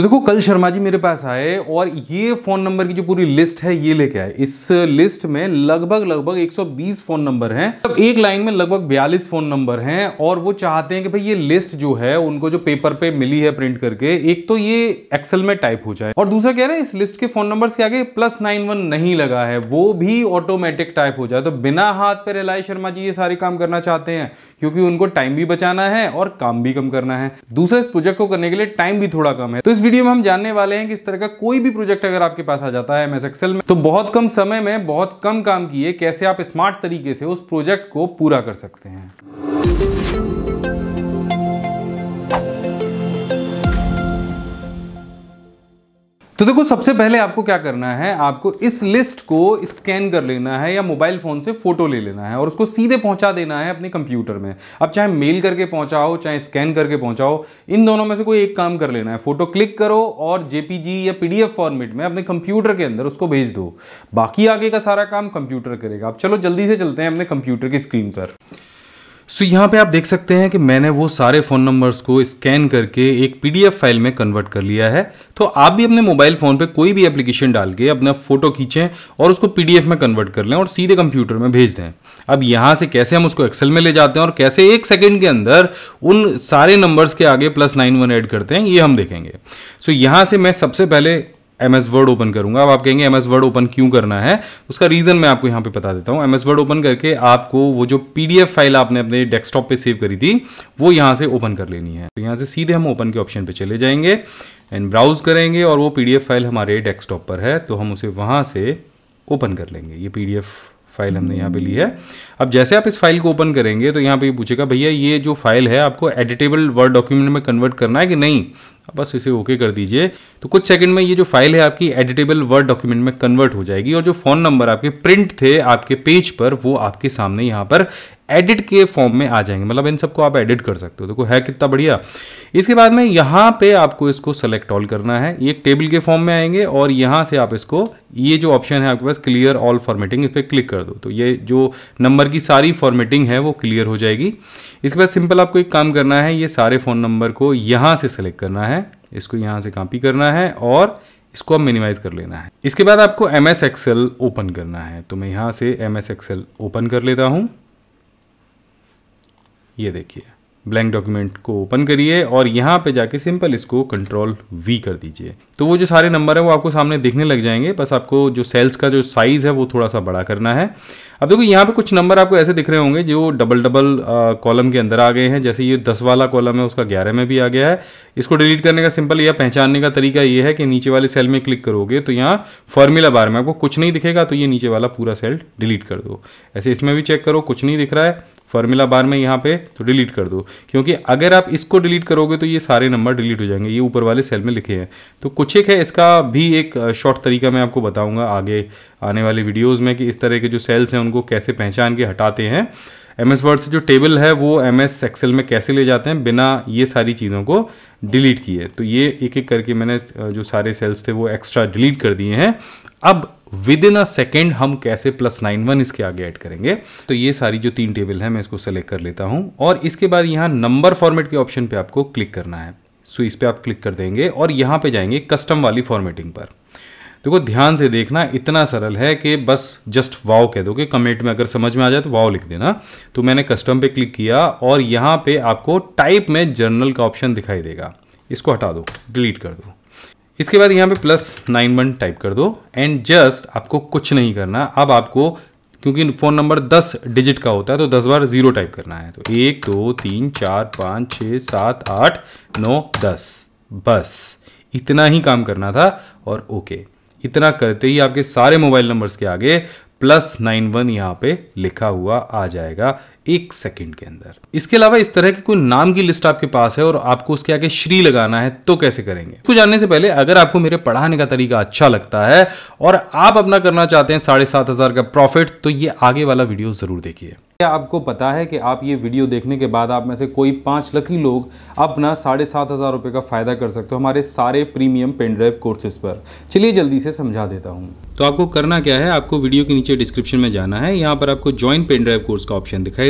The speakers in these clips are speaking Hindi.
तो देखो कल शर्मा जी मेरे पास आए और ये फ़ोन नंबर की जो पूरी लिस्ट है ये लेके आए इस लिस्ट में लगभग लगभग 120 फ़ोन नंबर हैं तो एक लाइन में लगभग 42 फ़ोन नंबर हैं और वो चाहते हैं कि भाई ये लिस्ट जो है उनको जो पेपर पे मिली है प्रिंट करके एक तो ये एक्सेल में टाइप हो जाए और दूसरा कह रहे हैं इस लिस्ट के फ़ोन नंबर के आगे प्लस नाइन नहीं लगा है वो भी ऑटोमेटिक टाइप हो जाए तो बिना हाथ पर रिलाय शर्मा जी ये सारे काम करना चाहते हैं क्योंकि उनको टाइम भी बचाना है और काम भी कम करना है दूसरा इस प्रोजेक्ट को करने के लिए टाइम भी थोड़ा कम है तो इस वीडियो में हम जानने वाले हैं कि इस तरह का कोई भी प्रोजेक्ट अगर आपके पास आ जाता है एम एक्सेल में तो बहुत कम समय में बहुत कम काम किए कैसे आप स्मार्ट तरीके से उस प्रोजेक्ट को पूरा कर सकते हैं तो देखो सबसे पहले आपको क्या करना है आपको इस लिस्ट को स्कैन कर लेना है या मोबाइल फ़ोन से फ़ोटो ले लेना है और उसको सीधे पहुंचा देना है अपने कंप्यूटर में अब चाहे मेल करके पहुंचाओ चाहे स्कैन करके पहुंचाओ इन दोनों में से कोई एक काम कर लेना है फ़ोटो क्लिक करो और जेपीजी या पीडीएफ फॉर्मेट में अपने कंप्यूटर के अंदर उसको भेज दो बाकी आगे का सारा काम कंप्यूटर करेगा अब चलो जल्दी से चलते हैं अपने कंप्यूटर की स्क्रीन पर सो so, यहाँ पे आप देख सकते हैं कि मैंने वो सारे फ़ोन नंबर्स को स्कैन करके एक पीडीएफ फाइल में कन्वर्ट कर लिया है तो आप भी अपने मोबाइल फ़ोन पे कोई भी एप्लीकेशन डाल के अपना फ़ोटो खींचें और उसको पीडीएफ में कन्वर्ट कर लें और सीधे कंप्यूटर में भेज दें अब यहाँ से कैसे हम उसको एक्सेल में ले जाते हैं और कैसे एक सेकेंड के अंदर उन सारे नंबर्स के आगे प्लस नाइन वन एड करते हैं ये हम देखेंगे सो so, यहाँ से मैं सबसे पहले एम एस वर्ड ओपन करूंगा अब आप कहेंगे एम एस वर्ड ओपन क्यों करना है उसका रीज़न मैं आपको यहाँ पे बता देता हूँ एम एस वर्ड ओपन करके आपको वो जो पी फाइल आपने अपने डेस्कटॉप पे सेव करी थी वो यहाँ से ओपन कर लेनी है तो यहाँ से सीधे हम ओपन के ऑप्शन पे चले जाएंगे एंड ब्राउज करेंगे और वो पी फाइल हमारे डेस्कटॉप पर है तो हम उसे वहाँ से ओपन कर लेंगे ये पी फाइल हमने यहाँ पे ली है अब जैसे आप इस फाइल को ओपन करेंगे तो यहाँ पे पूछेगा भैया ये जो फाइल है आपको एडिटेबल वर्ड डॉक्यूमेंट में कन्वर्ट करना है कि नहीं बस इसे ओके कर दीजिए तो कुछ सेकंड में ये जो फाइल है आपकी एडिटेबल वर्ड डॉक्यूमेंट में कन्वर्ट हो जाएगी और जो फोन नंबर आपके प्रिंट थे आपके पेज पर वो आपके सामने यहाँ पर एडिट के फॉर्म में आ जाएंगे मतलब इन सबको आप एडिट कर सकते हो देखो है कितना बढ़िया इसके बाद में यहाँ पे आपको इसको सेलेक्ट ऑल करना है ये टेबल के फॉर्म में आएंगे और यहाँ से आप इसको ये जो ऑप्शन है आपके पास क्लियर ऑल फॉर्मेटिंग इस पर क्लिक कर दो तो ये जो नंबर की सारी फॉर्मेटिंग है वो क्लियर हो जाएगी इसके बाद सिंपल आपको एक काम करना है ये सारे फ़ोन नंबर को यहाँ से सेलेक्ट करना है इसको यहाँ से कॉपी करना है और इसको आप मिनिमाइज कर लेना है इसके बाद आपको एम एस ओपन करना है तो मैं यहाँ से एम एस ओपन कर लेता हूँ ये देखिए ब्लैंक डॉक्यूमेंट को ओपन करिए और यहाँ पे जाके सिंपल इसको कंट्रोल वी कर दीजिए तो वो जो सारे नंबर है वो आपको सामने दिखने लग जाएंगे बस आपको जो सेल्स का जो साइज़ है वो थोड़ा सा बड़ा करना है अब देखो यहाँ पे कुछ नंबर आपको ऐसे दिख रहे होंगे जो डबल डबल कॉलम के अंदर आ गए हैं जैसे ये दस वाला कॉलम है उसका ग्यारह में भी आ गया है इसको डिलीट करने का सिंपल या पहचानने का तरीका ये है कि नीचे वाले सेल में क्लिक करोगे तो यहाँ फॉर्मूला बार में आपको कुछ नहीं दिखेगा तो ये नीचे वाला पूरा सेल डिलीट कर दो ऐसे इसमें भी चेक करो कुछ नहीं दिख रहा है फॉर्मूला बार में यहाँ पे तो डिलीट कर दो क्योंकि अगर आप इसको डिलीट करोगे तो ये सारे नंबर डिलीट हो जाएंगे ये ऊपर वाले सेल में लिखे हैं तो कुछ एक है इसका भी एक शॉर्ट तरीका मैं आपको बताऊँगा आगे आने वाले वीडियोज़ में कि इस तरह के जो सेल्स हैं उनको कैसे पहचान के हटाते हैं एम एस वर्ड से जो टेबल है वो एम एस एक्सेल में कैसे ले जाते हैं बिना ये सारी चीज़ों को डिलीट किए तो ये एक एक करके मैंने जो सारे सेल्स थे वो एक्स्ट्रा डिलीट कर दिए हैं अब विद इन अ सेकेंड हम कैसे प्लस नाइन वन इसके आगे ऐड करेंगे तो ये सारी जो तीन टेबल है मैं इसको सेलेक्ट कर लेता हूँ और इसके बाद यहाँ नंबर फॉर्मेट के ऑप्शन पे आपको क्लिक करना है सो इस पर आप क्लिक कर देंगे और यहाँ पे जाएंगे कस्टम वाली फॉर्मेटिंग पर देखो ध्यान से देखना इतना सरल है कि बस जस्ट वाव कह दोगे कमेंट में अगर समझ में आ जाए तो वाव लिख देना तो मैंने कस्टम पे क्लिक किया और यहाँ पे आपको टाइप में जर्नल का ऑप्शन दिखाई देगा इसको हटा दो डिलीट कर दो इसके बाद यहाँ पे प्लस नाइन वन टाइप कर दो एंड जस्ट आपको कुछ नहीं करना अब आपको क्योंकि फ़ोन नंबर दस डिजिट का होता है तो दस बार ज़ीरो टाइप करना है तो एक दो तीन चार पाँच छः सात आठ नौ दस बस इतना ही काम करना था और ओके इतना करते ही आपके सारे मोबाइल नंबर्स के आगे प्लस नाइन वन यहाँ पे लिखा हुआ आ जाएगा एक सेकंड के अंदर इसके अलावा इस तरह की कोई नाम की लिस्ट आपके पास है और आपको उसके आगे श्री लगाना है तो कैसे करेंगे इसको जानने से पहले अगर आपको मेरे पढ़ाने का तरीका अच्छा लगता है और आप अपना करना चाहते हैं साढ़े सात हजार का प्रॉफिट तो ये आगे वाला वीडियो जरूर देखिए क्या आपको पता है कि आप ये वीडियो देखने के बाद आप में से कोई पांच लकी लोग अपना साढ़े सात हज़ार रुपए का फ़ायदा कर सकते हो हमारे सारे प्रीमियम पेनड्राइव कोर्सेज पर चलिए जल्दी से समझा देता हूँ तो आपको करना क्या है आपको वीडियो के नीचे डिस्क्रिप्शन में जाना है यहाँ पर आपको ज्वाइन पेनड्राइव कोर्स का ऑप्शन दिखाई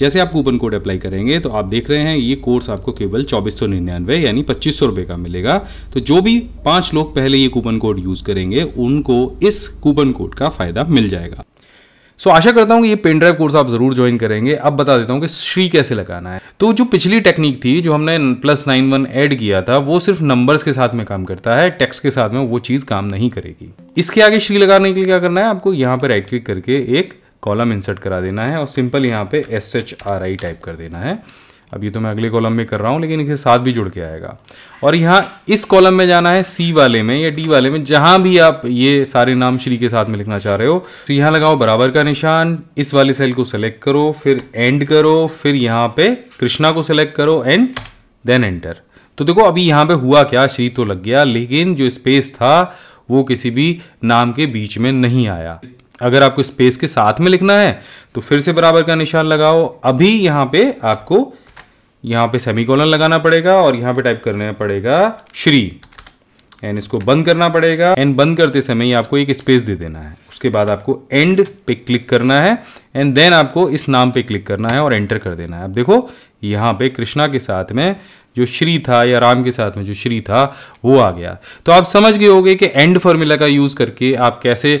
जैसे आप कूपन कोड अप्लाई करेंगे तो आप देख रहे हैं ये कोर्स आपको केवल चौबीस यानी पच्चीस का मिलेगा तो जो भी पांच लोग पहले ये कूपन कोड यूज़ करेंगे उनको इस कूपन कोड का फ़ायदा मिल जाएगा सो so, आशा करता हूँ कि ये पेन ड्राइव कोर्स आप जरूर ज्वाइन करेंगे अब बता देता हूँ कि श्री कैसे लगाना है तो जो पिछली टेक्निक थी जो हमने प्लस नाइन वन एड किया था वो सिर्फ नंबर्स के साथ में काम करता है टेक्स्ट के साथ में वो चीज़ काम नहीं करेगी इसके आगे श्री लगाने के लिए क्या करना है आपको यहाँ पर राइट क्लिक करके एक कॉलम इंसर्ट करा देना है और सिंपल यहाँ पे S H R I type कर देना है अब ये तो मैं अगले कॉलम में कर रहा हूँ लेकिन इसके साथ भी जुड़ के आएगा और यहाँ इस कॉलम में जाना है सी वाले में या डी वाले में जहाँ भी आप ये सारे नाम श्री के साथ में लिखना चाह रहे हो तो यहाँ लगाओ बराबर का निशान इस वाले सेल को सेलेक्ट करो फिर एंड करो फिर यहाँ पे कृष्णा को सेलेक्ट करो एंड देन एंटर तो देखो अभी यहाँ पे हुआ क्या श्री तो लग गया लेकिन जो स्पेस था वो किसी भी नाम के बीच में नहीं आया अगर आपको स्पेस के साथ में लिखना है तो फिर से बराबर का निशान लगाओ अभी यहां पे आपको यहाँ पे सेमीकोलन लगाना पड़ेगा और यहाँ पे टाइप करना पड़ेगा श्री एंड इसको बंद करना पड़ेगा एंड बंद करते समय आपको एक स्पेस दे देना है उसके बाद आपको एंड पे क्लिक करना है एंड देन आपको इस नाम पे क्लिक करना है और एंटर कर देना है अब देखो यहाँ पे कृष्णा के साथ में जो श्री था या राम के साथ में जो श्री था वो आ गया तो आप समझ गए होगे कि एंड फॉर्मूला का यूज़ करके आप कैसे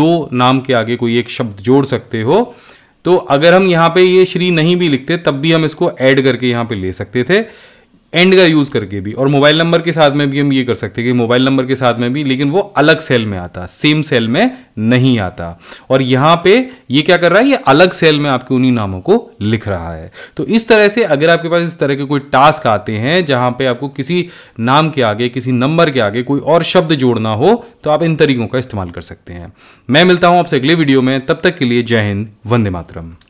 दो नाम के आगे कोई एक शब्द जोड़ सकते हो तो अगर हम यहां पे ये श्री नहीं भी लिखते तब भी हम इसको ऐड करके यहां पे ले सकते थे एंड का यूज़ करके भी और मोबाइल नंबर के साथ में भी हम ये कर सकते हैं कि मोबाइल नंबर के साथ में भी लेकिन वो अलग सेल में आता सेम सेल में नहीं आता और यहाँ पे ये क्या कर रहा है ये अलग सेल में आपके उन्हीं नामों को लिख रहा है तो इस तरह से अगर आपके पास इस तरह के कोई टास्क आते हैं जहां पे आपको किसी नाम के आगे किसी नंबर के आगे कोई और शब्द जोड़ना हो तो आप इन तरीकों का इस्तेमाल कर सकते हैं मैं मिलता हूं आपसे अगले वीडियो में तब तक के लिए जय हिंद वंदे मातरम